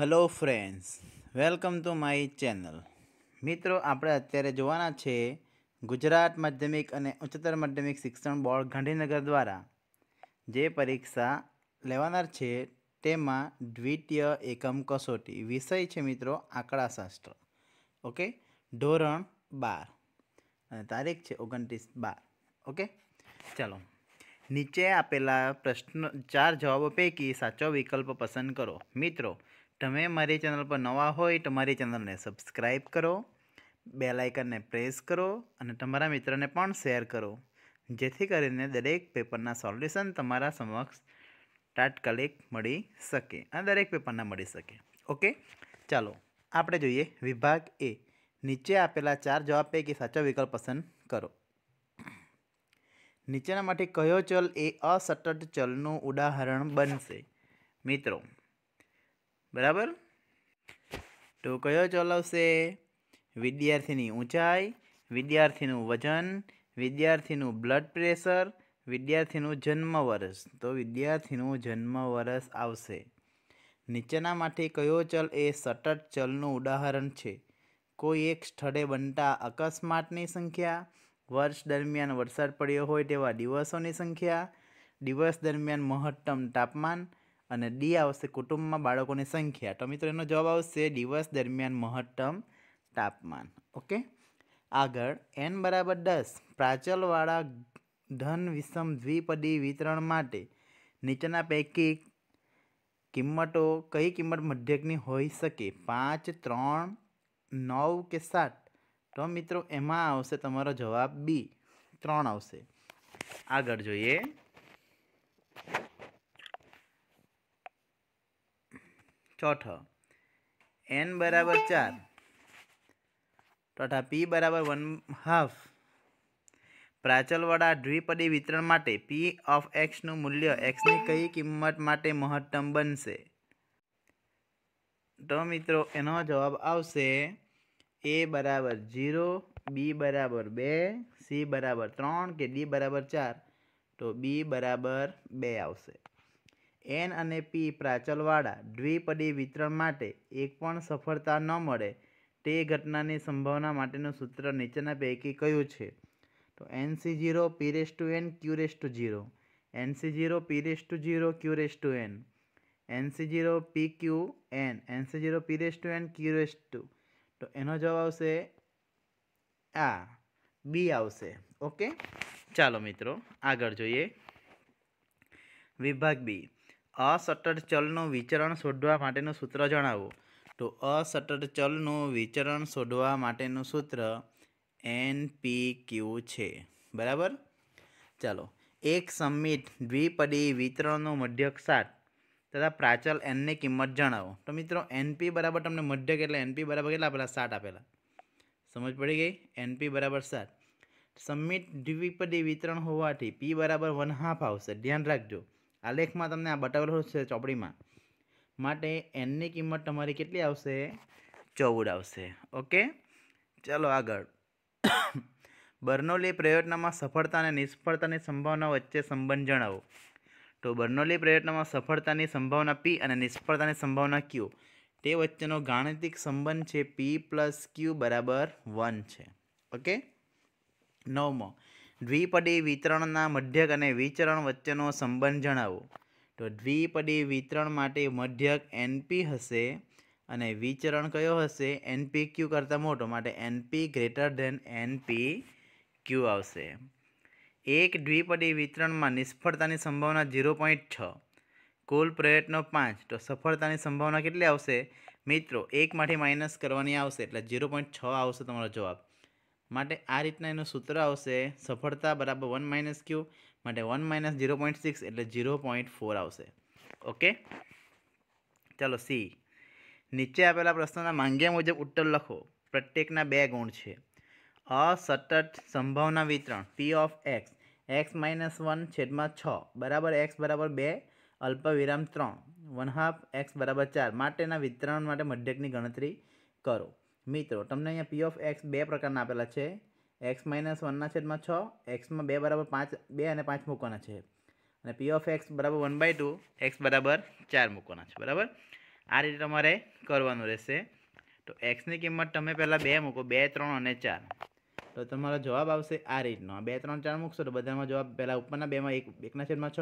Hello friends welcome to my channel મિત્રો આપણે અત્યારે જોવાના છે ગુજરાત માધ્યમિક અને ઉચ્ચતર માધ્યમિક શિક્ષણ બોર્ડ ગાંધીનગર દ્વારા જે પરીક્ષા લેવાનાર છે તેમાં દ્વિતીય એકમ કસોટી વિષય છે મિત્રો આંકડાશાસ્ત્ર ઓકે ધોરણ બાર અને તારીખ છે ઓગણત્રીસ બાર ઓકે ચાલો નીચે આપેલા પ્રશ્ન ચાર જવાબો પૈકી સાચો વિકલ્પ પસંદ કરો મિત્રો તમે મારી ચેનલ પર નવા હોય તો મારી ચેનલને સબસ્ક્રાઈબ કરો બે લાઇકનને પ્રેસ કરો અને તમારા મિત્રને પણ શેર કરો જેથી કરીને દરેક પેપરના સોલ્યુશન તમારા સમક્ષ તાત્કાલિક મળી શકે અને દરેક પેપરના મળી શકે ઓકે ચાલો આપણે જોઈએ વિભાગ એ નીચે આપેલા ચાર જવાબ પૈકી સાચો વિકલ્પ પસંદ કરો નીચેનામાંથી કયો ચલ એ અસતત ચલનું ઉદાહરણ બનશે મિત્રો બરાબર તો કયો ચલ આવશે વિદ્યાર્થીની ઊંચાઈ વિદ્યાર્થીનું વજન વિદ્યાર્થીનું બ્લડ પ્રેશર વિદ્યાર્થીનું જન્મ વર્ષ તો વિદ્યાર્થીનું જન્મ વર્ષ આવશે નીચેનામાંથી કયો ચલ એ સતત ચલનું ઉદાહરણ છે કોઈ એક સ્થળે બનતા અકસ્માતની સંખ્યા વર્ષ દરમિયાન વરસાદ પડ્યો હોય તેવા દિવસોની સંખ્યા દિવસ દરમિયાન મહત્તમ તાપમાન અને ડી આવશે કુટુંબમાં બાળકોની સંખ્યા તો મિત્રો એનો જવાબ આવશે દિવસ દરમિયાન મહત્તમ તાપમાન ઓકે આગળ એન બરાબર દસ પ્રાચલવાળા ધન વિષમ દ્વિપદી વિતરણ માટે નીચેના પૈકી કિંમતો કઈ કિંમત મધ્યકની હોઈ શકે પાંચ ત્રણ નવ કે સાત તો મિત્રો એમાં આવશે તમારો જવાબ બી ત્રણ આવશે આગળ જોઈએ ચોથ એન બરાબર ચાર તથા પી બરાબર વન હાફ પ્રાચલવાળા દ્વિપદી વિતરણ માટે પી ઓફ એક્સનું મૂલ્ય એક્સની કઈ કિંમત માટે મહત્તમ બનશે તો મિત્રો એનો જવાબ આવશે એ બરાબર ઝીરો બી બરાબર બે સી બરાબર ત્રણ કે ડી બરાબર ચાર તો બી બરાબર બે આવશે એન અને પી પ્રાચલવાળા દ્વિપદી વિતરણ માટે એક પણ સફળતા ન મળે તે ઘટનાની સંભાવના માટેનું સૂત્ર નીચેના પૈકી કયું છે તો nC zero P raise to N Q raise to zero nC zero P raise to zero Q raise to N N C zero P Q N nC zero P raise to N Q raise to તો એનો જવાબ આવશે આ બી આવશે okay ચાલો મિત્રો આગળ જોઈએ વિભાગ બી અસતત ચલનું વિચરણ શોધવા માટેનું સૂત્ર જણાવો તો અસતત ચલનું વિચરણ શોધવા માટેનું સૂત્ર એન પી ક્યુ છે બરાબર ચાલો એક સમિટ દ્વિપદી વિતરણનો મધ્યક સાત તથા પ્રાચલ એનની કિંમત જણાવો તો મિત્રો એનપી બરાબર તમને મધ્યક એટલે એનપી બરાબર કેટલા આપેલા સાત આપેલા સમજ પડી ગઈ એનપી બરાબર સાત સમિટ દ્વિપદી વિતરણ હોવાથી પી બરાબર વન હાફ આવશે ધ્યાન રાખજો આલેખમાં તમને આ બતાવેલું છે ચોપડીમાં માટે એનની કિંમત તમારી કેટલી આવશે ચૌદ આવશે ઓકે ચાલો આગળ બર્નોલી પ્રયત્નમાં સફળતા અને નિષ્ફળતાની સંભાવના વચ્ચે સંબંધ જણાવો તો બર્નોલી પ્રયત્નમાં સફળતાની સંભાવના પી અને નિષ્ફળતાની સંભાવના ક્યુ તે વચ્ચેનો ગાણિતિક સંબંધ છે પી પ્લસ ક્યુ બરાબર વન છે ઓકે નવમો દ્વિપદી વિતરણના મધ્યક અને વિચરણ વચ્ચેનો સંબંધ જણાવો તો દ્વિપદી વિતરણ માટે મધ્યક એનપી હશે અને વિચરણ કયો હશે એનપી ક્યુ કરતાં મોટો માટે nP greater than nP Q આવશે એક દ્વિપદી વિતરણમાં નિષ્ફળતાની સંભાવના ઝીરો પોઈન્ટ છ કુલ પ્રયત્નો પાંચ તો સફળતાની સંભાવના કેટલી આવશે મિત્રો એકમાંથી માઇનસ કરવાની આવશે એટલે ઝીરો પોઈન્ટ છ આવશે તમારો જવાબ માટે આ રીતના એનું સૂત્ર આવશે સફળતા બરાબર વન માઇનસ ક્યુ માટે one minus zero point six એટલે ઝીરો પોઈન્ટ ફોર આવશે ઓકે ચાલો સી નીચે આપેલા પ્રશ્નોના માંગ્યા મુજબ ઉત્તર લખો પ્રત્યેકના બે ગુણ છે અસતત સંભાવના વિતરણ P of X X minus one છેદમાં છ બરાબર એક્સ બરાબર બે અલ્પ વિરામ ત્રણ વન હાફ એક્સ બરાબર ચાર માટેના વિતરણ માટે મધ્યકની ગણતરી કરો મિત્રો તમને અહીંયા પી ઓફ એક્સ બે પ્રકારના આપેલા છે એક્સ માઇનસ વનના છેદમાં છ એક્સમાં બે બરાબર પાંચ બે અને પાંચ મૂકવાના છે અને પી ઓફ એક્સ બરાબર વન બાય ટુ એક્સ બરાબર ચાર મૂકવાના છે બરાબર આ રીતે તમારે કરવાનું રહેશે તો એક્સની કિંમત તમે પહેલાં બે મૂકો બે ત્રણ અને ચાર તો તમારો જવાબ આવશે આ રીતનો બે ત્રણ ચાર મૂકશો તો બધામાં જવાબ પહેલાં ઉપરના બેમાં એક એકના છેદમાં છ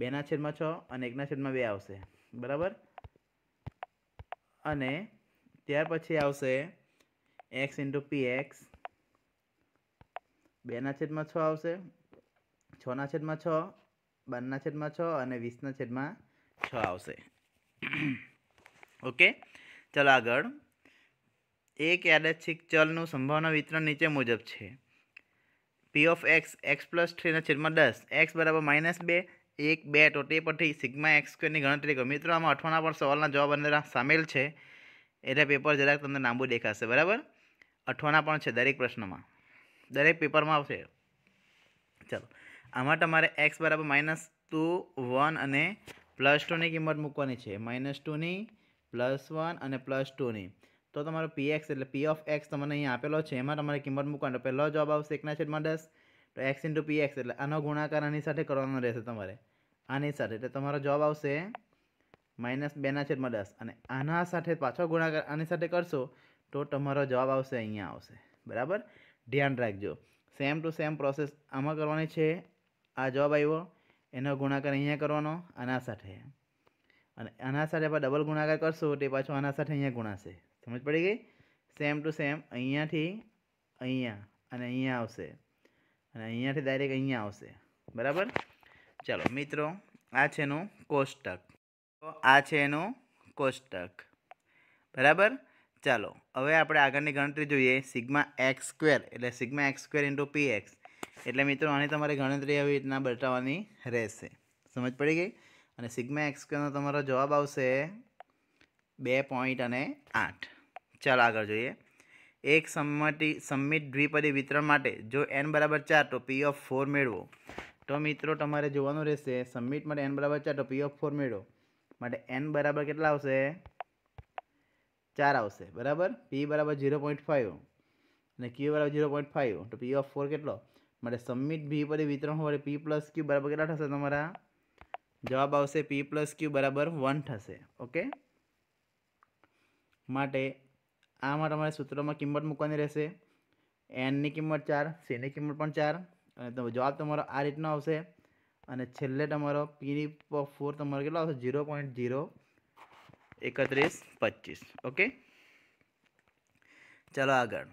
બેના છેદમાં છ અને એકના છેદમાં બે આવશે બરાબર અને ત્યાર પછી આવશે એક્સ ઇન્ટુ પી એક્સ બેના છેદમાં છ આવશે છના છેદમાં છ બારના છેદમાં છ અને વીસના છેદમાં છ આવશે ઓકે ચાલો આગળ એક યાદચ્છિક ચલનું સંભાવના વિતરણ નીચે મુજબ છે P of X X plus થ્રીના છેદમાં દસ એક્સ બરાબર માઇનસ બે એક બે ટોટી તે પરથી સિગ્મા એક્સ સ્ક્વેરની ગણતરી કરો મિત્રો આમાં અઠવાના પણ સવાલના જવાબ અંદર સામેલ છે એટલે પેપર જરાક તમને લાંબુ દેખાશે બરાબર અઠવાના પણ છે દરેક પ્રશ્નમાં દરેક પેપરમાં આવશે ચાલો આમાં તમારે એક્સ બરાબર માઇનસ ટુ વન અને પ્લસ ટુની કિંમત મૂકવાની છે માઇનસ ટુની પ્લસ વન અને પ્લસ ટુની તો તમારો પી એક્સ એટલે પી ઓફ એક્સ તમને અહીં આપેલો છે એમાં તમારે કિંમત મૂકવાની તો પહેલો જવાબ આવશે એકના છેદમાં દસ તો એક્સ ઇન્ટુ પી એક્સ એટલે આનો ગુણાકાર આની સાથે કરવાનો રહેશે તમારે આની સાથે એટલે તમારો જવાબ આવશે માઇનસ બેના છેદમાં દસ અને આના સાથે પાછો ગુણાકાર આની સાથે કરશો તો તમારો જવાબ આવશે અહીંયા આવશે બરાબર ધ્યાન રાખજો સેમ ટુ સેમ પ્રોસેસ આમાં કરવાની છે આ જવાબ આવ્યો એનો ગુણાકાર અહીંયા કરવાનો આના સાથે અને આના સાથે આપણે ડબલ ગુણાકાર કરશો તે પાછો આના સાથે અહીંયા ગુણાશે સમજ પડી ગઈ સેમ ટુ સેમ અહીંયાથી અહીંયા અને અહીંયા આવશે અને અહીંયાથી ડાયરેક્ટ અહીંયા આવશે બરાબર ચાલો મિત્રો આ છે એનું કોષ્ટક તો આ છે એનું કોષ્ટક બરાબર ચાલો હવે આપણે આગળની ગણતરી જોઈએ સિગ્મા એક્સ સ્ક્વેર એટલે sigma X square into P X એટલે મિત્રો આની તમારે ગણતરી આવી રીતના બતાવવાની રહેશે સમજ પડી ગઈ અને સિગ્મા એક્સ સ્ક્વેરનો તમારો જવાબ આવશે બે પોઈન્ટ અને આઠ ચાલો આગળ જોઈએ એક સંમતિ સંમિત દ્વિપદી વિતરણ માટે જો એન બરાબર ચાર તો પી ઓફ ફોર મેળવો તો મિત્રો તમારે જોવાનું રહેશે સબમિટ માટે એન બરાબર ચાર તો પી ઓફ ફોર મેળવો માટે એન બરાબર કેટલા આવશે ચાર આવશે બરાબર પી બરાબર ઝીરો પોઈન્ટ ફાઇવ અને ક્યુ બરાબર ઝીરો પોઈન્ટ ફાઇવ તો પી ઓફ ફોર કેટલો માટે સબમિટ ભી પર વિતરણ હોય પી પ્લસ ક્યુ બરાબર કેટલા થશે તમારા જવાબ આવશે પી પ્લસ ક્યુ બરાબર વન થશે ઓકે માટે આમાં તમારે સૂત્રોમાં કિંમત મૂકવાની રહેશે એનની કિંમત ચાર સીની કિંમત પણ ચાર અને જવાબ તમારો આ રીતનો આવશે અને છેલ્લે તમારો પીની ફોર તમારો કેટલો આવશે ઝીરો પોઈન્ટ ઝીરો એકત્રીસ પચીસ ઓકે ચાલો આગળ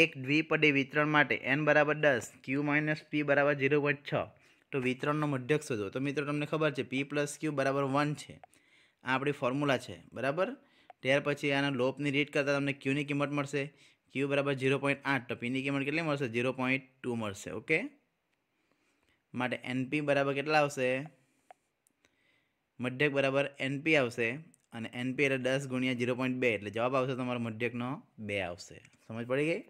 એક દ્વિપદી વિતરણ માટે એન બરાબર દસ ક્યુ માઇનસ પી બરાબર ઝીરો પોઈન્ટ છ તો વિતરણનો મધ્યક શોધો તો મિત્રો તમને ખબર છે પી પ્લસ ક્યુ બરાબર વન છે આ આપણી ફોર્મ્યુલા છે બરાબર ત્યાર પછી આના લોપની રીટ કરતાં તમને ક્યુની કિંમત મળશે ક્યુ બરાબર ઝીરો પોઈન્ટ આઠ તો પીની કિંમત કેટલી મળશે ઝીરો પોઈન્ટ ટુ મળશે ઓકે માટે એનપી બરાબર કેટલા આવશે મધ્યક બરાબર એનપી આવશે અને એનપી એટલે દસ ગુણ્યા ઝીરો પોઈન્ટ બે એટલે જવાબ આવશે તમારો મધ્યકનો બે આવશે સમજ પડી ગઈ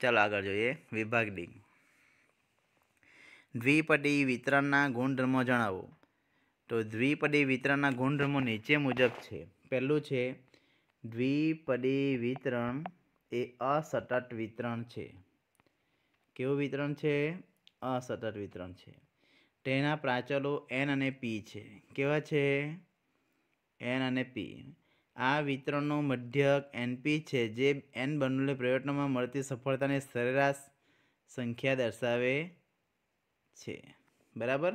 ચાલો આગળ જોઈએ વિભાગ ડી દ્વિપદી વિતરણના ગુણધર્મો જણાવો તો દ્વિપદી વિતરણના ગુણધર્મો નીચે મુજબ છે પહેલું છે દ્વિપદી વિતરણ એ અસતત વિતરણ છે કેવું વિતરણ છે અસતત વિતરણ છે તેના પ્રાચલો એન અને પી છે કેવા છે એન અને પી આ વિતરણનો મધ્યક એનપી છે જે એન બનેલે પ્રયત્નોમાં મળતી સફળતાની સરેરાશ સંખ્યા દર્શાવે છે બરાબર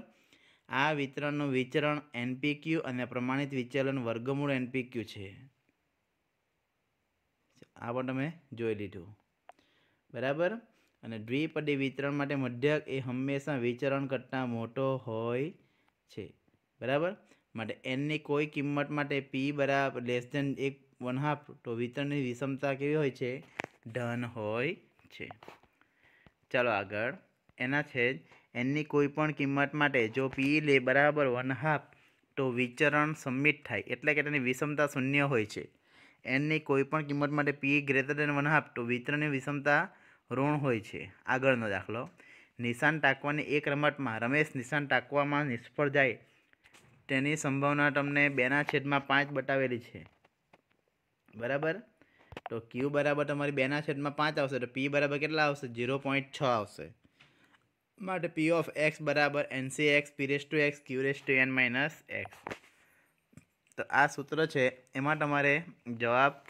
આ વિતરણનું વિચરણ એનપી એનપીક્યુ અને પ્રમાણિત વિચલન વર્ગમૂળ એનપી ક્યુ છે આ પણ તમે જોઈ લીધું બરાબર અને દ્વિપદી વિતરણ માટે મધ્યક એ હંમેશા વિચરણ કરતાં મોટો હોય છે બરાબર માટે એનની કોઈ કિંમત માટે પી બરાબર લેસ દેન એક વન હાફ તો વિતરણની વિષમતા કેવી હોય છે ધન હોય છે ચાલો આગળ એના છે એનની કોઈ પણ કિંમત માટે જો પી લે બરાબર વન હાફ તો વિચરણ સમિટ થાય એટલે કે તેની વિષમતા શૂન્ય હોય છે એનની કોઈ પણ કિંમત માટે P greater than one half તો વિતરણની વિષમતા ઋણ હોય છે આગળનો દાખલો નિશાન ટાંકવાની એક રમતમાં રમેશ નિશાન ટાંકવામાં નિષ્ફળ જાય તેની સંભાવના તમને બેના છેદમાં પાંચ બતાવેલી છે બરાબર તો ક્યુ બરાબર તમારી બેના છેદમાં પાંચ આવશે તો પી બરાબર કેટલા આવશે ઝીરો પોઈન્ટ છ આવશે માટે પી ઓફ એક્સ બરાબર nC X P raise to X Q raise to N minus X તો આ સૂત્ર છે એમાં તમારે જવાબ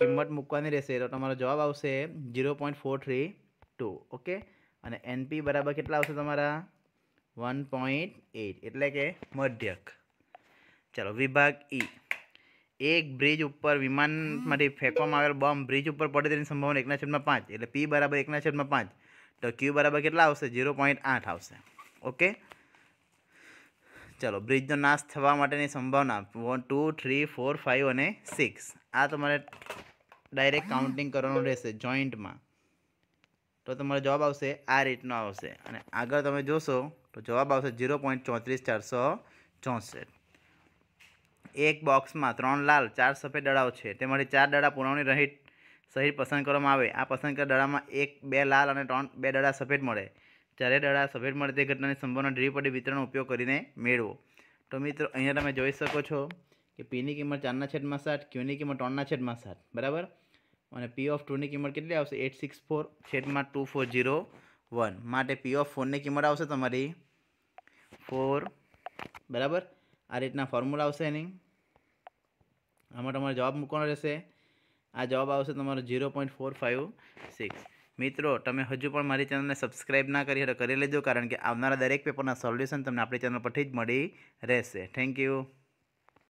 કિંમત મૂકવાની રહેશે તો તમારો જવાબ આવશે zero point four three two okay અને એનપી બરાબર કેટલા આવશે તમારા વન પોઈન્ટ એટ એટલે કે મધ્યક ચાલો વિભાગ ઈ e. એક બ્રિજ ઉપર વિમાનમાંથી ફેંકવામાં આવેલ બોમ્બ બ્રિજ ઉપર પડે તેની સંભાવના એકના છેદમાં પાંચ એટલે પી બરાબર એકના છેદમાં પાંચ તો ક્યુ બરાબર કેટલા આવશે ઝીરો પોઈન્ટ આઠ આવશે ઓકે ચલો બ્રિજનો નાશ થવા માટેની સંભાવના one two three four five અને સિક્સ આ તમારે ડાયરેક્ટ કાઉન્ટિંગ કરવાનું રહેશે જોઈન્ટમાં તો તમારો જવાબ આવશે આ રીતનો આવશે અને આગળ તમે જોશો તો જવાબ આવશે ઝીરો પોઈન્ટ ચોત્રીસ ચારસો ચોસઠ એક બોક્સમાં ત્રણ લાલ ચાર સફેદ દડાઓ છે તેમાંથી ચાર દડા પુરવણી રહિત સહિત પસંદ કરવામાં આવે આ પસંદ કરેલા દડામાં એક બે લાલ અને ત્રણ બે દડા સફેદ મળે ચારે દડા સફેદ મળતી તે ઘટનાની સંભાવના પડી વિતરણનો ઉપયોગ કરીને મેળવો તો મિત્રો અહીંયા તમે જોઈ શકો છો કે પીની કિંમત ચારના છેદમાં સાત ક્યુની કિંમત ત્રણના છેદમાં સાત બરાબર અને પી ઓફ ટુની કિંમત કેટલી આવશે એટ સિક્સ ફોર છેદમાં ટુ ફોર જીરો વન માટે પી ઓફ ફોરની કિંમત આવશે તમારી ફોર બરાબર આ રીતના ફોર્મ્યુલા આવશે એની આમાં તમારો જવાબ મૂકવાનો રહેશે આ જવાબ આવશે તમારો zero point four five six મિત્રો તમે હજુ પણ મારી ચેનલને સબસ્ક્રાઈબ ના કરી તો કરી લેજો કારણ કે આવનારા દરેક પેપરના સોલ્યુશન તમને આપણી ચેનલ પરથી જ મળી રહેશે થેન્ક યુ